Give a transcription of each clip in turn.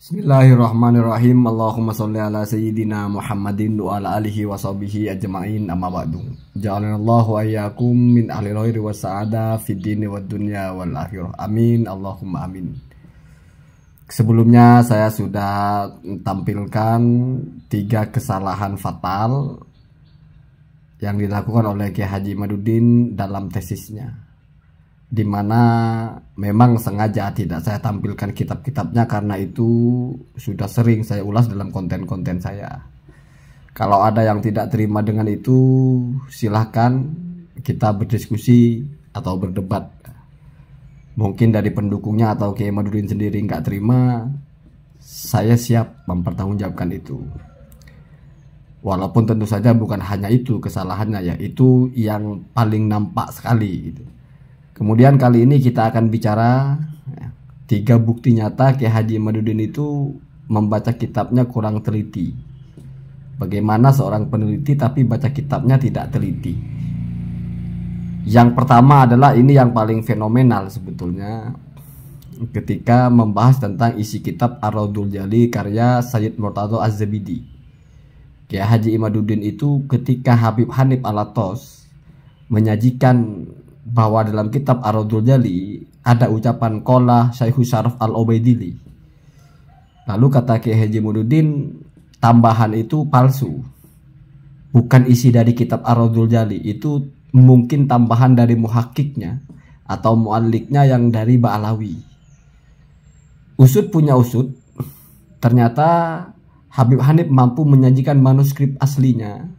Bismillahirrahmanirrahim. Allahumma salli ala sayyidina Muhammadin wa ala alihi wa sahbihi ajma'in amma ba'du. Ja'alallahu ayyakum min ahli khairi wa sa'ada fid dini wad dunya wal akhirah. Amin. Allahumma amin. Sebelumnya saya sudah tampilkan tiga kesalahan fatal yang dilakukan oleh Kiai Haji Madudin dalam tesisnya di mana memang sengaja tidak saya tampilkan kitab-kitabnya karena itu sudah sering saya ulas dalam konten-konten saya. Kalau ada yang tidak terima dengan itu, silahkan kita berdiskusi atau berdebat. Mungkin dari pendukungnya atau Kiai Madurin sendiri nggak terima, saya siap mempertanggungjawabkan itu. Walaupun tentu saja bukan hanya itu kesalahannya ya, itu yang paling nampak sekali gitu Kemudian kali ini kita akan bicara ya, tiga bukti nyata Kiai Haji Madudin itu membaca kitabnya kurang teliti. Bagaimana seorang peneliti tapi baca kitabnya tidak teliti. Yang pertama adalah ini yang paling fenomenal sebetulnya ketika membahas tentang isi kitab Ar-Raudul Jali karya Sayyid Murtado Az-Zabidi. Kiai Haji Imaduddin itu ketika Habib Hanif Alatos menyajikan bahwa dalam kitab Ar-Radul Jali ada ucapan kola Syaikhul Syaraf Al-Obaidili. Lalu kata Kiai Haji Mududdin, tambahan itu palsu. Bukan isi dari kitab Ar-Radul Jali, itu mungkin tambahan dari muhakiknya atau mualliknya yang dari Ba'alawi. Usut punya usut, ternyata Habib Hanif mampu menyajikan manuskrip aslinya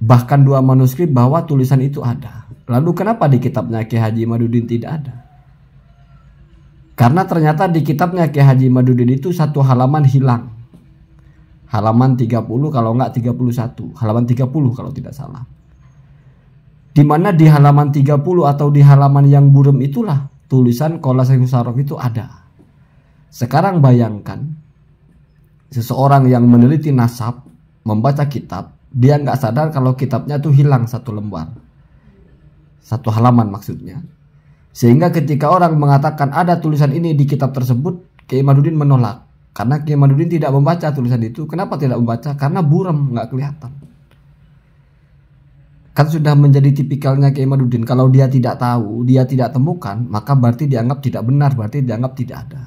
bahkan dua manuskrip bahwa tulisan itu ada. Lalu kenapa di kitabnya Ki Haji Madudin tidak ada? Karena ternyata di kitabnya Ki Haji Madudin itu satu halaman hilang. Halaman 30 kalau enggak 31, halaman 30 kalau tidak salah. Di mana di halaman 30 atau di halaman yang burem itulah tulisan kolase Husarok itu ada. Sekarang bayangkan seseorang yang meneliti nasab membaca kitab dia nggak sadar kalau kitabnya tuh hilang satu lembar satu halaman maksudnya. Sehingga ketika orang mengatakan ada tulisan ini di kitab tersebut, Kiai Madudin menolak. Karena Kiai Madudin tidak membaca tulisan itu. Kenapa tidak membaca? Karena buram, nggak kelihatan. Kan sudah menjadi tipikalnya Kiai Madudin. Kalau dia tidak tahu, dia tidak temukan, maka berarti dianggap tidak benar, berarti dianggap tidak ada.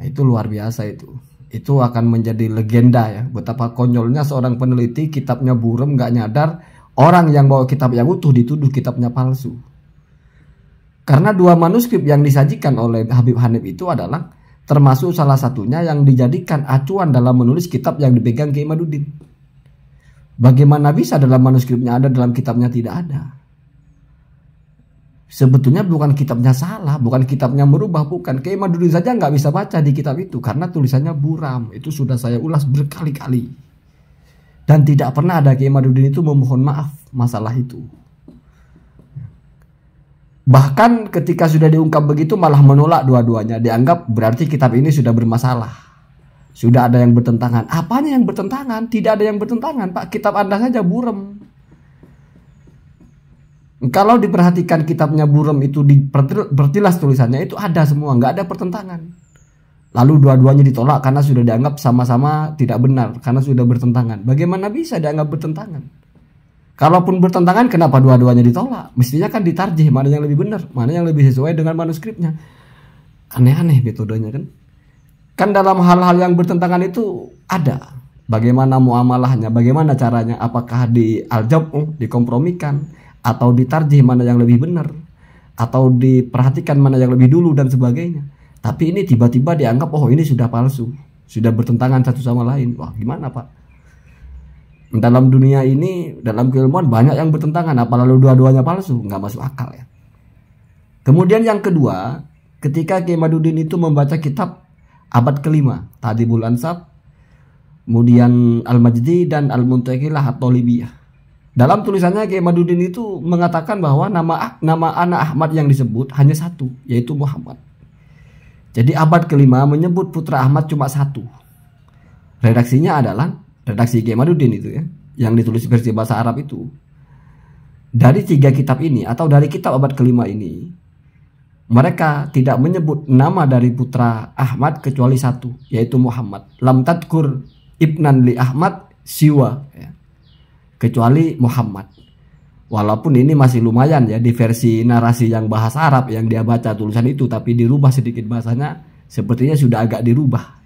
Nah, itu luar biasa itu. Itu akan menjadi legenda ya. Betapa konyolnya seorang peneliti kitabnya buram nggak nyadar, Orang yang bawa kitab yang utuh dituduh kitabnya palsu. Karena dua manuskrip yang disajikan oleh Habib Hanif itu adalah termasuk salah satunya yang dijadikan acuan dalam menulis kitab yang dipegang Kiai Madudin. Bagaimana bisa dalam manuskripnya ada, dalam kitabnya tidak ada? Sebetulnya bukan kitabnya salah, bukan kitabnya merubah, bukan. Kiai Madudin saja nggak bisa baca di kitab itu karena tulisannya buram. Itu sudah saya ulas berkali-kali. Dan tidak pernah ada Kiai Madudin itu memohon maaf masalah itu. Bahkan ketika sudah diungkap begitu malah menolak dua-duanya. Dianggap berarti kitab ini sudah bermasalah. Sudah ada yang bertentangan. Apanya yang bertentangan? Tidak ada yang bertentangan, Pak. Kitab Anda saja burem. Kalau diperhatikan kitabnya burem itu bertilas tulisannya itu ada semua, nggak ada pertentangan. Lalu dua-duanya ditolak karena sudah dianggap sama-sama tidak benar, karena sudah bertentangan. Bagaimana bisa dianggap bertentangan? Kalaupun bertentangan, kenapa dua-duanya ditolak? Mestinya kan ditarjih mana yang lebih benar, mana yang lebih sesuai dengan manuskripnya. Aneh-aneh metodenya kan. Kan dalam hal-hal yang bertentangan itu ada. Bagaimana muamalahnya, bagaimana caranya, apakah di aljab dikompromikan, atau ditarjih mana yang lebih benar, atau diperhatikan mana yang lebih dulu dan sebagainya tapi ini tiba-tiba dianggap oh ini sudah palsu, sudah bertentangan satu sama lain. Wah, gimana, Pak? Dalam dunia ini, dalam keilmuan banyak yang bertentangan, apa lalu dua-duanya palsu, nggak masuk akal ya. Kemudian yang kedua, ketika Kiai Madudin itu membaca kitab abad kelima, tadi bulan Sab, kemudian Al-Majdi dan Al-Muntaqilah atau Libya. Dalam tulisannya Kiai Madudin itu mengatakan bahwa nama nama anak Ahmad yang disebut hanya satu, yaitu Muhammad. Jadi abad kelima menyebut putra Ahmad cuma satu. Redaksinya adalah redaksi Gemaduddin itu ya, yang ditulis versi bahasa Arab itu. Dari tiga kitab ini atau dari kitab abad kelima ini, mereka tidak menyebut nama dari putra Ahmad kecuali satu, yaitu Muhammad. Lam tadkur ibnan li Ahmad siwa, ya. kecuali Muhammad. Walaupun ini masih lumayan ya di versi narasi yang bahasa Arab yang dia baca tulisan itu tapi dirubah sedikit bahasanya sepertinya sudah agak dirubah.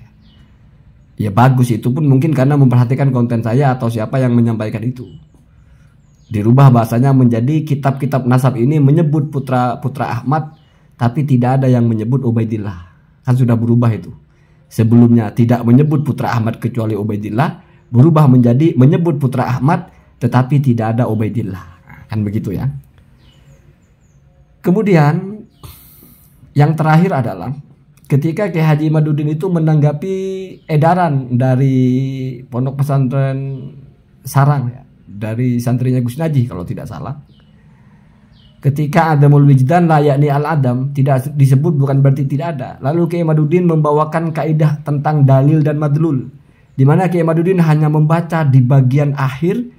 Ya bagus itu pun mungkin karena memperhatikan konten saya atau siapa yang menyampaikan itu. Dirubah bahasanya menjadi kitab-kitab nasab ini menyebut putra putra Ahmad tapi tidak ada yang menyebut Ubaidillah. Kan sudah berubah itu. Sebelumnya tidak menyebut putra Ahmad kecuali Ubaidillah, berubah menjadi menyebut putra Ahmad tetapi tidak ada Ubaidillah. Kan begitu ya. Kemudian yang terakhir adalah ketika Kiai Haji Madudin itu menanggapi edaran dari Pondok Pesantren Sarang ya, dari santrinya Gus Najih kalau tidak salah. Ketika Adamul Wijdan layakni al-Adam tidak disebut bukan berarti tidak ada. Lalu Kiai Madudin membawakan kaidah tentang dalil dan madlul di mana Kiai Madudin hanya membaca di bagian akhir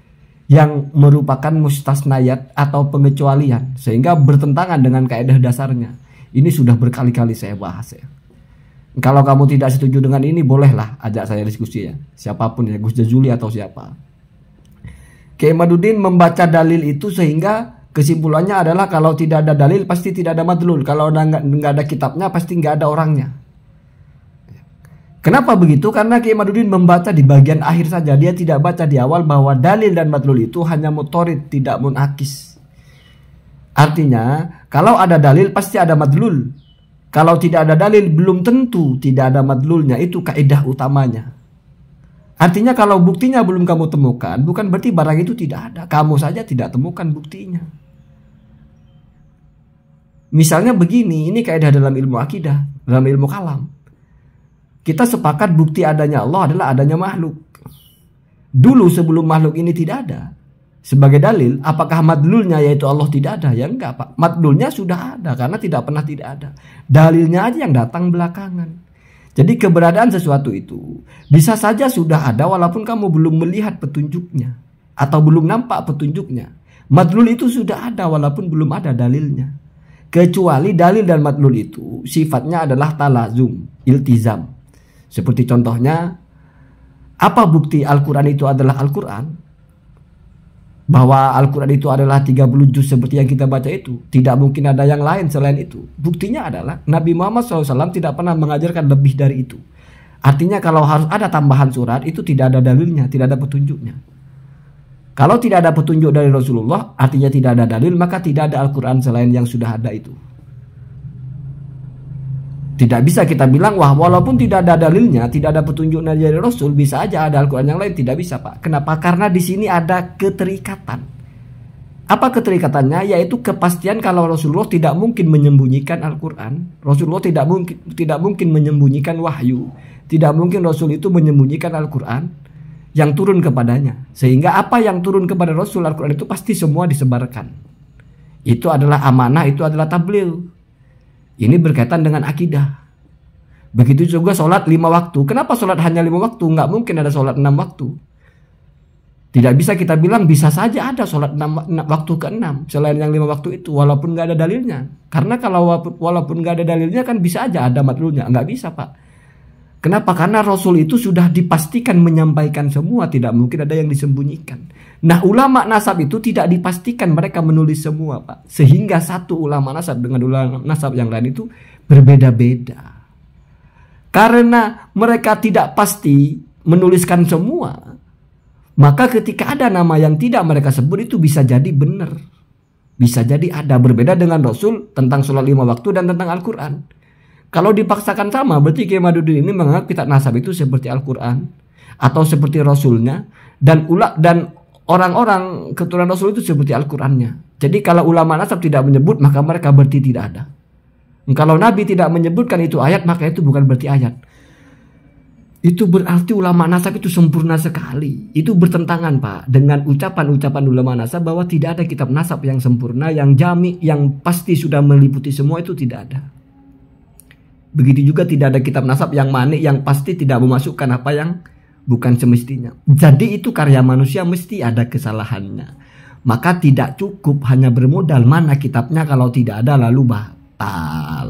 yang merupakan mustasnayat atau pengecualian sehingga bertentangan dengan kaidah dasarnya. Ini sudah berkali-kali saya bahas ya. Kalau kamu tidak setuju dengan ini bolehlah ajak saya diskusi ya. Siapapun ya Gus Jazuli atau siapa. Madudin membaca dalil itu sehingga kesimpulannya adalah kalau tidak ada dalil pasti tidak ada madlul. Kalau nggak ada kitabnya pasti nggak ada orangnya. Kenapa begitu? Karena Kiai Madudin membaca di bagian akhir saja. Dia tidak baca di awal bahwa dalil dan matlul itu hanya motorit, tidak munakis. Artinya, kalau ada dalil pasti ada madlul. Kalau tidak ada dalil belum tentu tidak ada madlulnya. Itu kaidah utamanya. Artinya kalau buktinya belum kamu temukan, bukan berarti barang itu tidak ada. Kamu saja tidak temukan buktinya. Misalnya begini, ini kaidah dalam ilmu akidah, dalam ilmu kalam kita sepakat bukti adanya Allah adalah adanya makhluk. Dulu sebelum makhluk ini tidak ada. Sebagai dalil, apakah madlulnya yaitu Allah tidak ada? Ya enggak Pak. Madlulnya sudah ada karena tidak pernah tidak ada. Dalilnya aja yang datang belakangan. Jadi keberadaan sesuatu itu bisa saja sudah ada walaupun kamu belum melihat petunjuknya atau belum nampak petunjuknya. Madlul itu sudah ada walaupun belum ada dalilnya. Kecuali dalil dan madlul itu sifatnya adalah talazum, iltizam. Seperti contohnya, apa bukti Al-Quran itu adalah Al-Quran? bahwa Al-Quran itu adalah 30 juz seperti yang kita baca itu. Tidak mungkin ada yang lain selain itu. Buktinya adalah Nabi Muhammad SAW tidak pernah mengajarkan lebih dari itu. Artinya kalau harus ada tambahan surat itu tidak ada dalilnya, tidak ada petunjuknya. Kalau tidak ada petunjuk dari Rasulullah, artinya tidak ada dalil, maka tidak ada Al-Quran selain yang sudah ada itu. Tidak bisa kita bilang wah walaupun tidak ada dalilnya, tidak ada petunjuk dari Rasul, bisa aja ada Al-Qur'an yang lain, tidak bisa, Pak. Kenapa? Karena di sini ada keterikatan. Apa keterikatannya? Yaitu kepastian kalau Rasulullah tidak mungkin menyembunyikan Al-Qur'an. Rasulullah tidak mungkin tidak mungkin menyembunyikan wahyu. Tidak mungkin Rasul itu menyembunyikan Al-Qur'an yang turun kepadanya. Sehingga apa yang turun kepada Rasul Al-Qur'an itu pasti semua disebarkan. Itu adalah amanah, itu adalah tabligh. Ini berkaitan dengan akidah. Begitu juga sholat lima waktu. Kenapa sholat hanya lima waktu? Nggak mungkin ada sholat enam waktu. Tidak bisa kita bilang bisa saja ada sholat enam, enam waktu ke enam selain yang lima waktu itu walaupun nggak ada dalilnya. Karena kalau walaupun nggak ada dalilnya kan bisa aja ada matlunya. Nggak bisa pak. Kenapa? Karena Rasul itu sudah dipastikan menyampaikan semua, tidak mungkin ada yang disembunyikan. Nah, ulama nasab itu tidak dipastikan mereka menulis semua, Pak. Sehingga satu ulama nasab dengan ulama nasab yang lain itu berbeda-beda. Karena mereka tidak pasti menuliskan semua, maka ketika ada nama yang tidak mereka sebut itu bisa jadi benar. Bisa jadi ada berbeda dengan Rasul tentang sholat lima waktu dan tentang Al-Quran. Kalau dipaksakan sama, berarti Kiai Madudin ini menganggap kitab nasab itu seperti Al-Quran atau seperti Rasulnya dan ulak dan orang-orang keturunan Rasul itu seperti Al-Qurannya. Jadi kalau ulama nasab tidak menyebut maka mereka berarti tidak ada. Kalau Nabi tidak menyebutkan itu ayat maka itu bukan berarti ayat. Itu berarti ulama nasab itu sempurna sekali. Itu bertentangan Pak dengan ucapan-ucapan ulama nasab bahwa tidak ada kitab nasab yang sempurna, yang jami, yang pasti sudah meliputi semua itu tidak ada. Begitu juga tidak ada kitab nasab yang manik yang pasti tidak memasukkan apa yang bukan semestinya. Jadi itu karya manusia mesti ada kesalahannya. Maka tidak cukup hanya bermodal mana kitabnya kalau tidak ada lalu batal.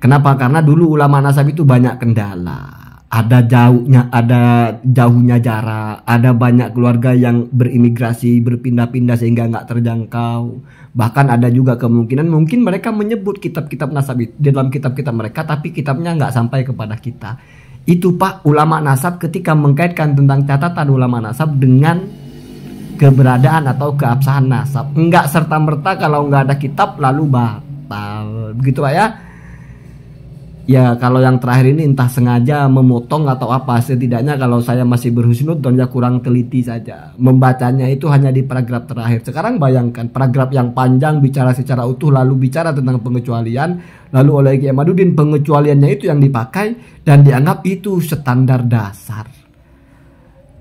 Kenapa? Karena dulu ulama nasab itu banyak kendala ada jauhnya ada jauhnya jarak ada banyak keluarga yang berimigrasi berpindah-pindah sehingga nggak terjangkau bahkan ada juga kemungkinan mungkin mereka menyebut kitab-kitab nasab di dalam kitab-kitab mereka tapi kitabnya nggak sampai kepada kita itu pak ulama nasab ketika mengkaitkan tentang catatan ulama nasab dengan keberadaan atau keabsahan nasab nggak serta merta kalau nggak ada kitab lalu batal begitu pak ya ya kalau yang terakhir ini entah sengaja memotong atau apa setidaknya kalau saya masih berhusnudon ya kurang teliti saja membacanya itu hanya di paragraf terakhir sekarang bayangkan paragraf yang panjang bicara secara utuh lalu bicara tentang pengecualian lalu oleh Kiai Madudin pengecualiannya itu yang dipakai dan dianggap itu standar dasar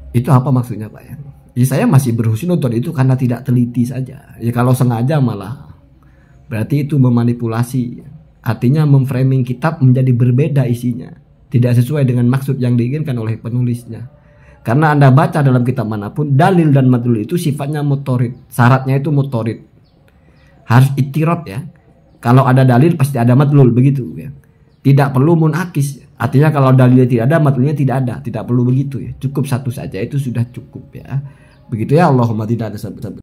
itu apa maksudnya Pak ya? Jadi ya, saya masih berhusnudon itu karena tidak teliti saja ya kalau sengaja malah berarti itu memanipulasi Artinya memframing kitab menjadi berbeda isinya, tidak sesuai dengan maksud yang diinginkan oleh penulisnya. Karena Anda baca dalam kitab manapun, dalil dan madlul itu sifatnya motorit, syaratnya itu motorit. Harus itirot ya. Kalau ada dalil pasti ada madlul begitu ya. Tidak perlu munakis. Artinya kalau dalilnya tidak ada, madlulnya tidak ada, tidak perlu begitu ya. Cukup satu saja itu sudah cukup ya. Begitu ya Allahumma tidak ada sabit-sabit.